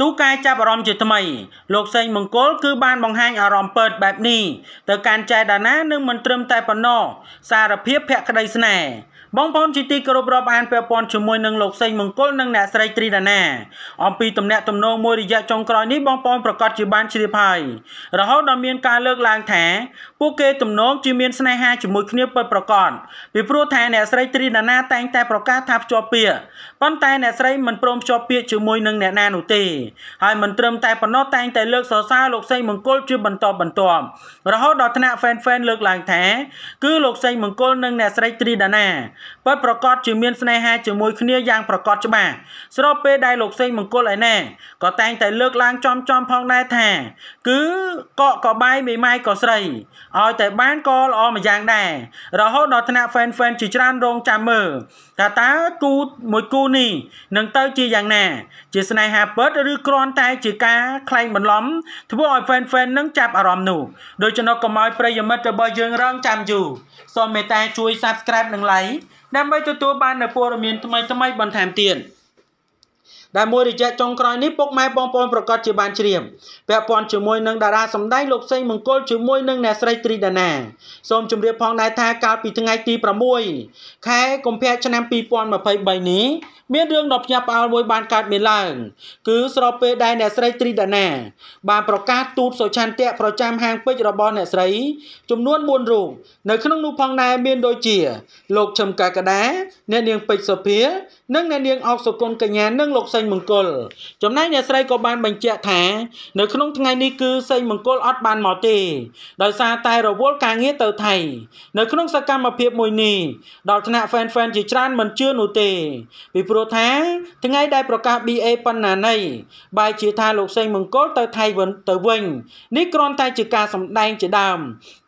ទូកែចាប់អារម្មណ៍ជាថ្មីលោកសេងមង្គលគឺ បានបង្ហាញអារម្មណ៍ពិតបែបនេះទៅកាន់ចែដាណានឹងមិនត្រឹមតែប៉ុណ្ណោះសារភាពភក្តីស្នេហ៍បងប្អូនជាទីគោរពរាប់អានពាក់ព័ន្ធជាមួយនឹងលោកសេងមង្គលនិងអ្នកស្រីត្រីដាណាអំពីតំណែងតំណងមួយរយៈចុងក្រោយនេះបងប្អូនប្រកាសជាបានជ្រាបហើយរហូតដល់មានការលើកឡើងថាពួកគេតំណងជាមានស្នេហាជាមួយគ្នាពិតប្រាកដពីព្រោះថាអ្នកស្រីត្រីដាណាតែងតែប្រកាសថាភ្ជាប់ពាក្យប៉ុន្តែអ្នកស្រីមិនព្រមភ្ជាប់ពាក្យជាមួយនឹងអ្នកណានោះទេហើយមិនត្រឹមតែប៉ុណ្ណោះតែងតែលើកសរសើរលោកសេងមង្គលជាបន្តបន្ទាប់រហូតដល់ថ្នាក់ fan fan លើកឡើងថាគឺលោកសេងមង្គលនិងអ្នកស្រីត្រីដាណាពិតប្រកបជាមានស្នេហាជាមួយគ្នាយ៉ាងប្រកបច្បាស់ស្របពេលដែលលោកសេងមង្គលឯណែក៏តែងតែលើកឡើងចំចំផងដែរថា គឺកក់ក៏បាយមេម៉ាយក៏ស្រីឲ្យតែបានក៏ល្អមួយយ៉ាងដែររហូតដល់ថ្នាក់ fan fan ជាច្រើនរងចាំមើលថាតើគូមួយគូនេះនឹងទៅជាយ៉ាងណា ជាស្នេហាពិតឬគ្រាន់តែ ជាការខ្លែងបន្លំធ្វើឲ្យ fan fan នឹងចាប់អារម្មណ៍នោះដូច្នោះកុំឲ្យប្រិយមិត្តរបស់យើងរងចាំយូរសូមមេត្តាជួយ subscribe និង like ដើម្បីទទួលបាននូវព័ត៌មានថ្មីៗបន្ថែមទៀតដែលមួយរយៈចុងក្រោយនេះពុកម៉ែបងប្អូនប្រកាសជាបានជ្រាបពាក់ព័ន្ធជាមួយនឹងតារាសម្ដែងលោកសេងមង្គលជាមួយនឹងអ្នកស្រីត្រីដាណាសូមជម្រាបផងដែរថាកាលពីថ្ងៃទី6ខែកុម្ភៈឆ្នាំ2023នេះមានរឿងដ៏ភ្ញាក់ផ្អើលមួយបានកើតមានឡើងគឺស្របពេលដែលអ្នកស្រីត្រីដាណាបានប្រកាសទូតសុឆន្ទៈប្រចាំហាងពេជ្ររបស់អ្នកស្រីចំនួន4រូបនៅក្នុងនោះផងដែរមានដូចជាលោកឈឹមកាកដាអ្នកនាងពេជ្រសុភានិងអ្នកនាងអុកសុគន្ធកញ្ញានិងលោកសេងមង្គល ចំណែកអ្នកស្រីក៏បានបញ្ជាក់ថា នៅក្នុងថ្ងៃនេះគឺសេងមង្គលអត់បានមកទេដោយសារតែរវល់ការងារទៅថៃនៅក្នុងសកម្មភាពមួយនេះដល់ថ្នាក់ fan fan ជាច្រើនមិនជឿនោះទេពីព្រោះព្រោះថាថ្ងៃដែលប្រកាស BA បណ្ណាន័យបែរជាថាលោកសេងមង្គលទៅថៃវិញទៅវិញនេះគ្រាន់តែជាការសម្ដែងជាដើម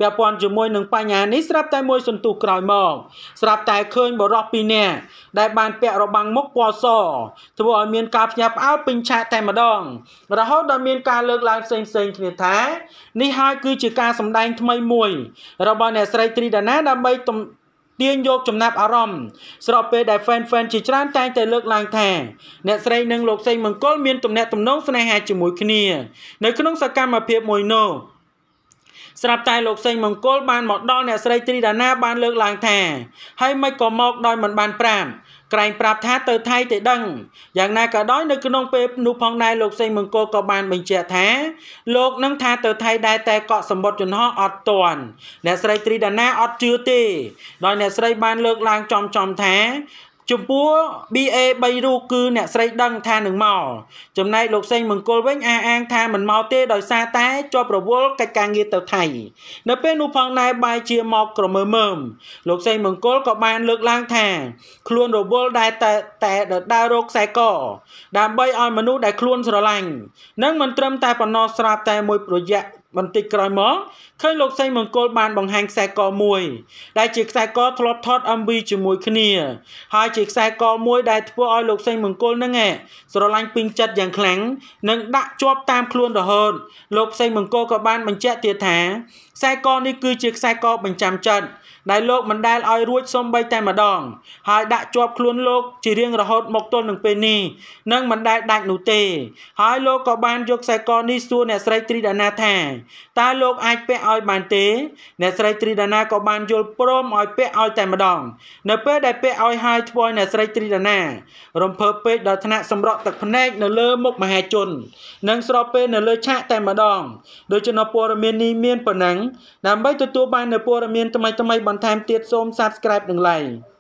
ពាក់ព័ន្ធជាមួយនឹងបញ្ហានេះស្រាប់តែមួយសន្ទុះក្រោយមកស្រាប់តែឃើញបរោះពីរនាក់ដែលបានពាក់របាំងមុខពណ៌សធ្វើឲ្យមានការផ្ញាប់ផ្អើលពេញឆាកតែម្ដង រហូតដល់មានការលើកឡើងផ្សេងផ្សេងគ្នាថា នេះហើយគឺជាការសម្ដែងថ្មីមួយរបស់អ្នកស្រីត្រីដាណាដើម្បីទាញយកចំណាប់អារម្មណ៍ស្របពេលដែល fan fan ជាច្រើនតែងតែលើកឡើងថាអ្នកស្រីនិងលោកសេងមង្គលមានទំនាក់ទំនងស្នេហាជាមួយគ្នា នៅក្នុងសកម្មភាពមួយនោះស្រាប់តែលោកសេងមង្គលបានមកដល់អ្នកស្រីត្រីដាណាបានលើកឡើងថាហើយមិនក៏មក ដោយមិនបានប្រាប់ក្រែងប្រាប់ថាទៅថៃទៅដឹងយ៉ាងណាក៏ដោយនៅក្នុងពេលនោះផងដែរលោកសេងមង្គលក៏បានបញ្ជាក់ថាលោកនឹងថាទៅថៃដែរតែកក់សម្បត្តិជំហរអត់តន់អ្នកស្រីត្រីដាណាអត់ជឿទេដោយអ្នកស្រីបានលើកឡើងចំចំថាចំពោះ BA 3រូបគឺអ្នកស្រីដឹងថានឹងមកចំណែកលោកសេងមង្គលវិញអះអាងថាមិនមកទេដោយសារតែជាប់រវល់កិច្ចការងារទៅថៃនៅពេលនោះផងដែរបាយជាមកក្រមើមើមលោកសេងមង្គលក៏បាន លើកឡើងថាខ្លួនរវល់ដែលតែតែដដែលរោគខ្សែក ដើម្បីឲ្យមនុស្សដែលខ្លួនស្រឡាញ់នឹងមិនត្រឹមតែប៉ុណ្ណោះស្រាប់តែមួយរយៈបន្តិចក្រោយមកឃើញលោកសីមង្គលបានបង្ហាញខ្សែកមួយ ដែលជាខ្សែកធ្លាប់ថត MV ជាមួយ គ្នា ហើយជាខ្សែកមួយដែលធ្វើឲ្យលោកសីមង្គលនឹងស្រឡាញ់ពេញចិត្តយ៉ាងខ្លាំងនិងដាក់ជាប់តាមខ្លួនរហូតលោកសីមង្គលក៏បានបញ្ជាក់ទៀតថាខ្សែកនេះគឺជាខ្សែកបញ្ចាំចិត្តដែលលោកមិនដែលឲ្យរួចសំបីតែម្ដងហើយដាក់ជាប់ខ្លួនលោកជារៀងរហូតមកទល់នឹងពេលនេះនឹងមិនដែលដាច់នោះទេ ហើយលោកក៏បានយកខ្សែកនេះសួរអ្នកស្រីត្រីដាណាថាតើលោកអាចពាក់ឲ្យបានទេអ្នកស្រីត្រីដាណាក៏បានយល់ព្រមឲ្យពាក់ឲ្យតែម្ដង នៅពេលដែលពាក់ឲ្យហើយធ្វើឲ្យអ្នកស្រីត្រីដាណា រំភើបពេកដល់ថ្នាក់សម្រក់ទឹកភ្នែកនៅលើមុខមហាជន និងស្របពេលនៅលើឆាកតែម្ដងដូច្នោះព័ត៌មាននេះមានប៉ុណ្ណឹង ដើម្បីទទួលបាននូវព័ត៌មានថ្មីៗបន្ថែមទៀតសូម Subscribe និង Like